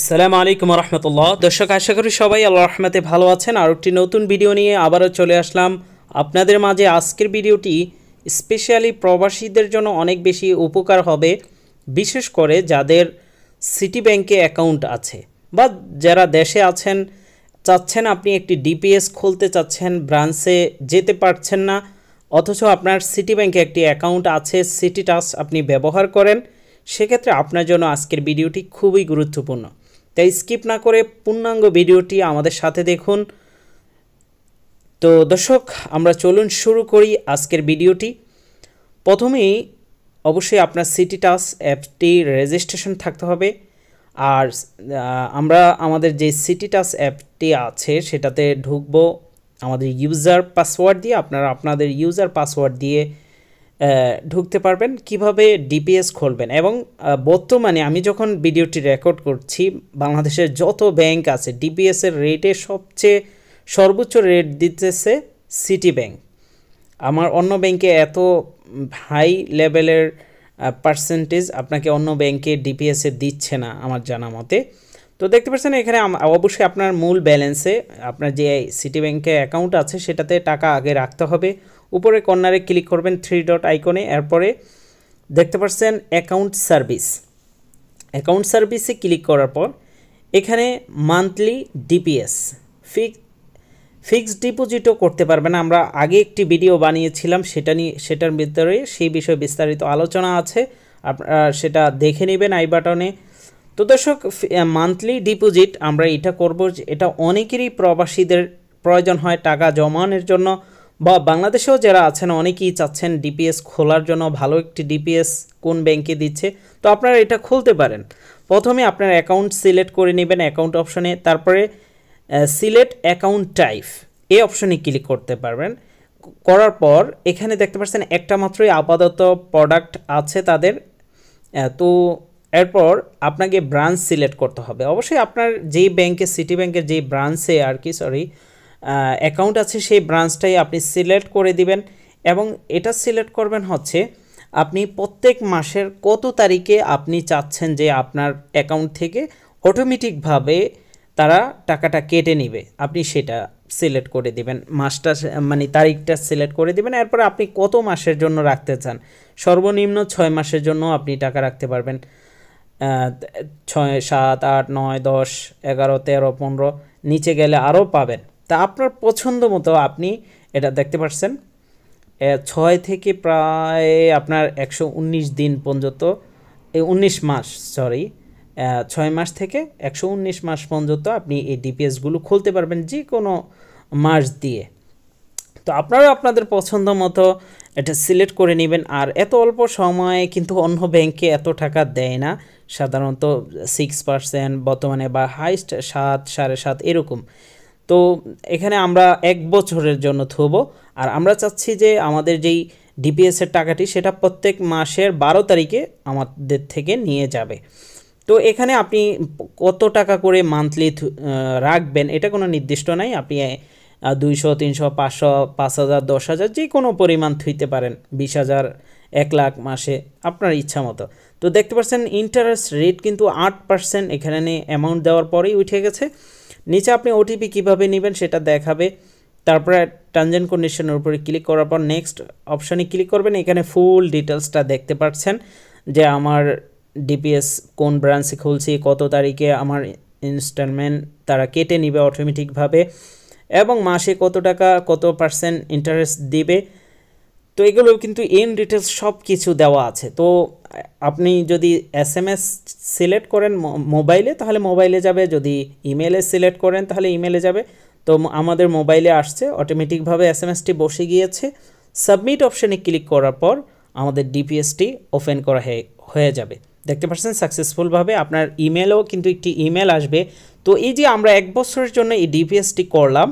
আসসালামু আলাইকুম রহমতুল্লাহ দর্শক আশা করি সবাই আল্লাহ রহমাতে ভালো আছেন আর একটি নতুন ভিডিও নিয়ে আবারও চলে আসলাম আপনাদের মাঝে আজকের ভিডিওটি স্পেশালি প্রবাসীদের জন্য অনেক বেশি উপকার হবে বিশেষ করে যাদের সিটি ব্যাংকে অ্যাকাউন্ট আছে বা যারা দেশে আছেন চাচ্ছেন আপনি একটি ডিপিএস খুলতে চাচ্ছেন ব্রাঞ্চে যেতে পারছেন না অথচ আপনার সিটি ব্যাংকে একটি অ্যাকাউন্ট আছে সিটি টাস আপনি ব্যবহার করেন সেক্ষেত্রে আপনার জন্য আজকের ভিডিওটি খুবই গুরুত্বপূর্ণ তাই স্কিপ না করে পূর্ণাঙ্গ ভিডিওটি আমাদের সাথে দেখুন তো দর্শক আমরা চলুন শুরু করি আজকের ভিডিওটি প্রথমেই অবশ্যই আপনার সিটি টাস অ্যাপটি রেজিস্ট্রেশন থাকতে হবে আর আমরা আমাদের যে সিটি টাস অ্যাপটি আছে সেটাতে ঢুকবো আমাদের ইউজার পাসওয়ার্ড দিয়ে আপনারা আপনাদের ইউজার পাসওয়ার্ড দিয়ে ঢুকতে পারবেন কিভাবে ডিপিএস খুলবেন এবং বর্তমানে আমি যখন ভিডিওটি রেকর্ড করছি বাংলাদেশের যত ব্যাংক আছে ডিপিএসের রেটে সবচেয়ে সর্বোচ্চ রেট দিতেছে সিটি ব্যাংক আমার অন্য ব্যাংকে এত হাই লেভেলের পার্সেন্টেজ আপনাকে অন্য ব্যাংকে ডিপিএসে দিচ্ছে না আমার জানা মতে তো দেখতে পাচ্ছেন এখানে অবশ্যই আপনার মূল ব্যালেন্সে আপনার যে সিটি ব্যাংকে অ্যাকাউন্ট আছে সেটাতে টাকা আগে রাখতে হবে উপরে কর্নারে ক্লিক করবেন থ্রি ডট আইকনে এরপরে দেখতে পাচ্ছেন অ্যাকাউন্ট সার্ভিস অ্যাকাউন্ট সার্ভিসে ক্লিক করার পর এখানে মান্থলি ডিপিএস ফিক্স ফিক্সড ডিপোজিটও করতে পারবেন আমরা আগে একটি ভিডিও বানিয়েছিলাম সেটা নিয়ে সেটার ভিতরে সেই বিষয়ে বিস্তারিত আলোচনা আছে আপনারা সেটা দেখে নেবেন আই বাটনে তো দর্শক মান্থলি ডিপোজিট আমরা এটা করব এটা অনেকেরই প্রবাসীদের প্রয়োজন হয় টাকা জমানোর জন্য বা বাংলাদেশেও যারা আছেন অনেকেই চাচ্ছেন ডিপিএস খোলার জন্য ভালো একটি ডিপিএস কোন ব্যাংকে দিচ্ছে তো আপনারা এটা খুলতে পারেন প্রথমে আপনার অ্যাকাউন্ট সিলেক্ট করে নেবেন অ্যাকাউন্ট অপশনে তারপরে সিলেক্ট অ্যাকাউন্ট টাইপ এই অপশনে ক্লিক করতে পারবেন করার পর এখানে দেখতে পাচ্ছেন একটা মাত্রই আপাতত প্রোডাক্ট আছে তাদের তো এরপর আপনাকে ব্রাঞ্চ সিলেক্ট করতে হবে অবশ্যই আপনার যেই ব্যাংকে সিটি ব্যাংকের যেই ব্রাঞ্চে আর কি সরি অ্যাকাউন্ট আছে সেই ব্রাঞ্চটাই আপনি সিলেক্ট করে দিবেন এবং এটা সিলেক্ট করবেন হচ্ছে আপনি প্রত্যেক মাসের কত তারিখে আপনি চাচ্ছেন যে আপনার অ্যাকাউন্ট থেকে অটোমেটিকভাবে তারা টাকাটা কেটে নেবে আপনি সেটা সিলেক্ট করে দিবেন মাসটা মানে তারিখটা সিলেক্ট করে দিবেন এরপর আপনি কত মাসের জন্য রাখতে চান সর্বনিম্ন ছয় মাসের জন্য আপনি টাকা রাখতে পারবেন ছয় সাত আট নয় দশ এগারো তেরো পনেরো নিচে গেলে আরও পাবেন তা আপনার পছন্দ মতো আপনি এটা দেখতে পারছেন ছয় থেকে প্রায় আপনার একশো উনিশ দিন পর্যন্ত উনিশ মাস সরি ছয় মাস থেকে একশো উনিশ মাস পর্যন্ত আপনি এই ডিপিএসগুলো খুলতে পারবেন যে কোনো মাস দিয়ে তো আপনারা আপনাদের পছন্দ মতো এটা সিলেক্ট করে নেবেন আর এত অল্প সময়ে কিন্তু অন্য ব্যাংকে এত টাকা দেয় না সাধারণত সিক্স পার্সেন্ট বর্তমানে বা হাইস্ট সাত সাড়ে সাত এরকম তো এখানে আমরা এক বছরের জন্য থব আর আমরা চাচ্ছি যে আমাদের যেই ডিপিএসের টাকাটি সেটা প্রত্যেক মাসের বারো তারিখে আমাদের থেকে নিয়ে যাবে তো এখানে আপনি কত টাকা করে মান্থলি রাখবেন এটা কোনো নির্দিষ্ট নাই আপনি দুইশো তিনশো পাঁচশো পাঁচ হাজার দশ হাজার যে কোনো পরিমাণ থুইতে পারেন বিশ হাজার এক লাখ মাসে আপনার ইচ্ছা মতো তো দেখতে পাচ্ছেন ইন্টারেস্ট রেট কিন্তু আট পার্সেন্ট এখানে অ্যামাউন্ট দেওয়ার পরেই উঠে গেছে নিচে আপনি ওটিপি কিভাবে নেবেন সেটা দেখাবে তারপরে ট্রানজেন কন্ডিশনের উপরে ক্লিক করার পর নেক্সট অপশানে ক্লিক করবেন এখানে ফুল ডিটেলসটা দেখতে পাচ্ছেন যে আমার ডিপিএস কোন ব্রাঞ্চে খুলছি কত তারিখে আমার ইনস্টলমেন্ট তারা কেটে নিবে অটোমেটিকভাবে এবং মাসে কত টাকা কত পার্সেন্ট ইন্টারেস্ট দিবে তো এগুলো কিন্তু ইন ডিটেলস সব কিছু দেওয়া আছে তো আপনি যদি এস এম এস সিলেক্ট করেন মোবাইলে তাহলে মোবাইলে যাবে যদি ইমেলে সিলেক্ট করেন তাহলে ইমেলে যাবে তো আমাদের মোবাইলে আসছে অটোমেটিকভাবে এস এম এসটি বসে গিয়েছে সাবমিট অপশানে ক্লিক করার পর আমাদের ডিপিএসটি ওপেন করা হয়ে যাবে দেখতে পাচ্ছেন সাকসেসফুলভাবে আপনার ইমেলও কিন্তু একটি ইমেল আসবে তো এই যে আমরা এক বছরের জন্য এই ডিপিএসটি করলাম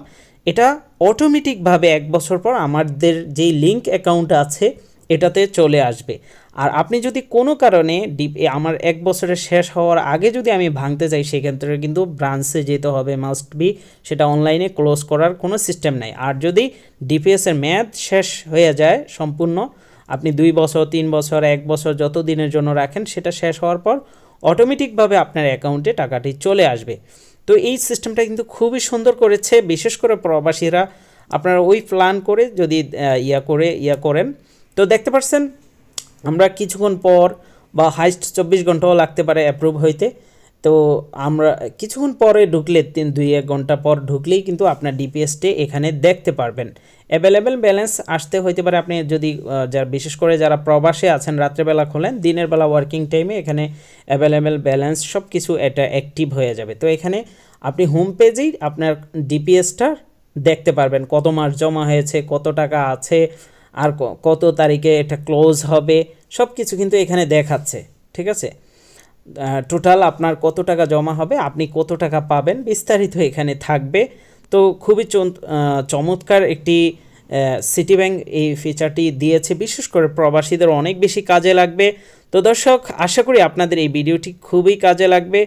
এটা অটোমেটিকভাবে এক বছর পর আমাদের যেই লিঙ্ক অ্যাকাউন্ট আছে এটাতে চলে আসবে আর আপনি যদি কোনো কারণে ডিপ আমার এক বছরের শেষ হওয়ার আগে যদি আমি ভাঙতে চাই সেক্ষেত্রে কিন্তু ব্রাঞ্চে যেতে হবে মাস্ট বি সেটা অনলাইনে ক্লোজ করার কোনো সিস্টেম নাই আর যদি ডিপিএসের ম্যাথ শেষ হয়ে যায় সম্পূর্ণ আপনি দুই বছর তিন বছর এক বছর যত দিনের জন্য রাখেন সেটা শেষ হওয়ার পর অটোমেটিকভাবে আপনার অ্যাকাউন্টে টাকাটি চলে আসবে তো এই সিস্টেমটা কিন্তু খুবই সুন্দর করেছে বিশেষ করে প্রবাসীরা আপনারা ওই প্ল্যান করে যদি ইয়া করে ইয়া করেন তো দেখতে পাচ্ছেন আমরা কিছুক্ষণ পর বা হাইস্ট চব্বিশ ঘন্টাও লাগতে পারে অ্যাপ্রুভ হইতে তো আমরা কিছুক্ষণ পরে ঢুকলে তিন দুই এক ঘন্টা পর ঢুকলেই কিন্তু আপনার ডিপিএসটি এখানে দেখতে পারবেন অ্যাভেলেবেল ব্যালেন্স আসতে হইতে পারে আপনি যদি যারা বিশেষ করে যারা প্রবাসে আছেন রাত্রেবেলা খোলেন দিনের বেলা ওয়ার্কিং টাইমে এখানে অ্যাভেলেবেল ব্যালেন্স সব কিছু এটা অ্যাক্টিভ হয়ে যাবে তো এখানে আপনি হোম পেজেই আপনার ডিপিএসটার দেখতে পারবেন কত মাস জমা হয়েছে কত টাকা আছে আর কত তারিখে এটা ক্লোজ হবে সব কিছু কিন্তু এখানে দেখাচ্ছে ঠিক আছে টোটাল আপনার কত টাকা জমা হবে আপনি কত টাকা পাবেন বিস্তারিত এখানে থাকবে তো খুবই চমৎকার একটি সিটি ব্যাংক এই ফিচারটি দিয়েছে বিশেষ করে প্রবাসীদের অনেক বেশি কাজে লাগবে তো দর্শক আশা করি আপনাদের এই ভিডিওটি খুবই কাজে লাগবে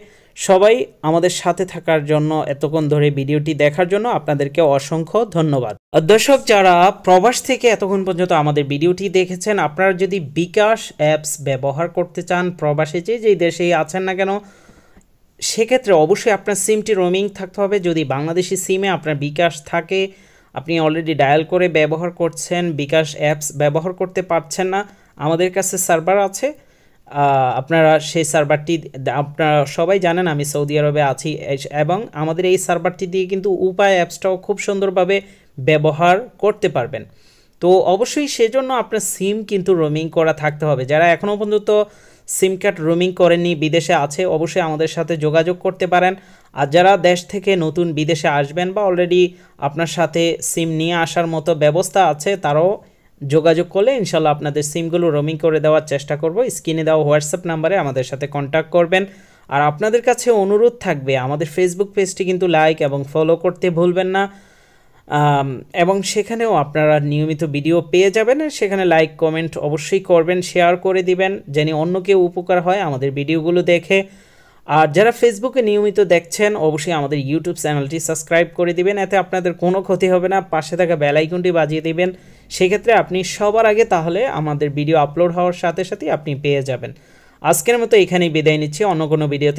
সবাই আমাদের সাথে থাকার জন্য এতক্ষণ ধরে ভিডিওটি দেখার জন্য আপনাদেরকে অসংখ্য ধন্যবাদ দর্শক যারা প্রবাস থেকে এতক্ষণ পর্যন্ত আমাদের ভিডিওটি দেখেছেন আপনারা যদি বিকাশ অ্যাপস ব্যবহার করতে চান প্রবাসে যে যেই দেশেই আছেন না কেন সেক্ষেত্রে অবশ্যই আপনার সিমটি রোমিং থাকতে হবে যদি বাংলাদেশি সিমে আপনার বিকাশ থাকে আপনি অলরেডি ডায়াল করে ব্যবহার করছেন বিকাশ অ্যাপস ব্যবহার করতে পারছেন না আমাদের কাছে সার্ভার আছে আপনারা সেই সার্ভারটি আপনারা সবাই জানেন আমি সৌদি আরবে আছি এবং আমাদের এই সার্ভারটি দিয়ে কিন্তু উপায় অ্যাপসটাও খুব সুন্দরভাবে ব্যবহার করতে পারবেন তো অবশ্যই সেজন্য আপনার সিম কিন্তু রোমিং করা থাকতে হবে যারা এখনও পর্যন্ত সিম কার্ড রোমিং করেননি বিদেশে আছে অবশ্যই আমাদের সাথে যোগাযোগ করতে পারেন আর যারা দেশ থেকে নতুন বিদেশে আসবেন বা অলরেডি আপনার সাথে সিম নিয়ে আসার মতো ব্যবস্থা আছে তারাও যোগাযোগ করলে ইনশাল্লাহ আপনাদের সিমগুলো রোমিং করে দেওয়ার চেষ্টা করব স্ক্রিনে দেওয়া হোয়াটসঅ্যাপ নাম্বারে আমাদের সাথে কন্ট্যাক্ট করবেন আর আপনাদের কাছে অনুরোধ থাকবে আমাদের ফেসবুক পেজটি কিন্তু লাইক এবং ফলো করতে ভুলবেন না এবং সেখানেও আপনারা নিয়মিত ভিডিও পেয়ে যাবেন সেখানে লাইক কমেন্ট অবশ্যই করবেন শেয়ার করে দিবেন যেন অন্য কেউ উপকার হয় আমাদের ভিডিওগুলো দেখে আর যারা ফেসবুকে নিয়মিত দেখছেন অবশ্যই আমাদের ইউটিউব চ্যানেলটি সাবস্ক্রাইব করে দিবেন এতে আপনাদের কোনো ক্ষতি হবে না পাশে থাকা বেলাইকনটি বাজিয়ে দিবেন সেক্ষেত্রে আপনি সবার আগে তাহলে আমাদের ভিডিও আপলোড হওয়ার সাথে সাথে আপনি পেয়ে যাবেন আজকের মতো এখানেই বিদায় নিচ্ছি অন্য কোনো ভিডিওতে